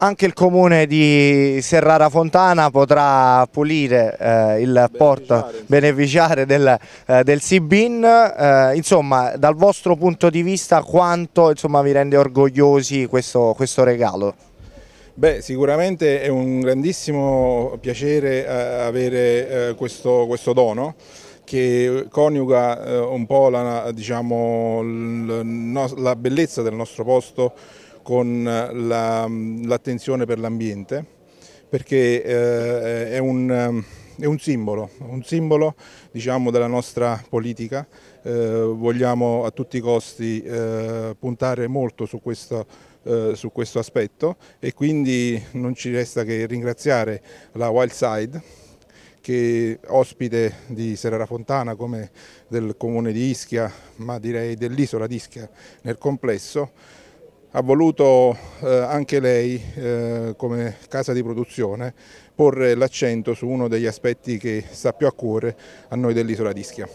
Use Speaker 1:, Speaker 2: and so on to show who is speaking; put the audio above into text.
Speaker 1: Anche il comune di Serrara Fontana potrà pulire eh, il porto beneficiare del, eh, del Sibin, eh, insomma dal vostro punto di vista quanto insomma, vi rende orgogliosi questo, questo regalo?
Speaker 2: Beh, sicuramente è un grandissimo piacere eh, avere eh, questo, questo dono che coniuga eh, un po' la, diciamo, la bellezza del nostro posto con eh, mm, l'attenzione la, per l'ambiente perché eh, è, un, eh, è un, simbolo, un simbolo diciamo, della nostra politica. Eh, vogliamo a tutti i costi eh, puntare molto su questo, eh, su questo aspetto e quindi non ci resta che ringraziare la Wildside che ospite di Serra Fontana come del comune di Ischia, ma direi dell'isola di Ischia nel complesso, ha voluto eh, anche lei eh, come casa di produzione porre l'accento su uno degli aspetti che sta più a cuore a noi dell'isola d'Ischia.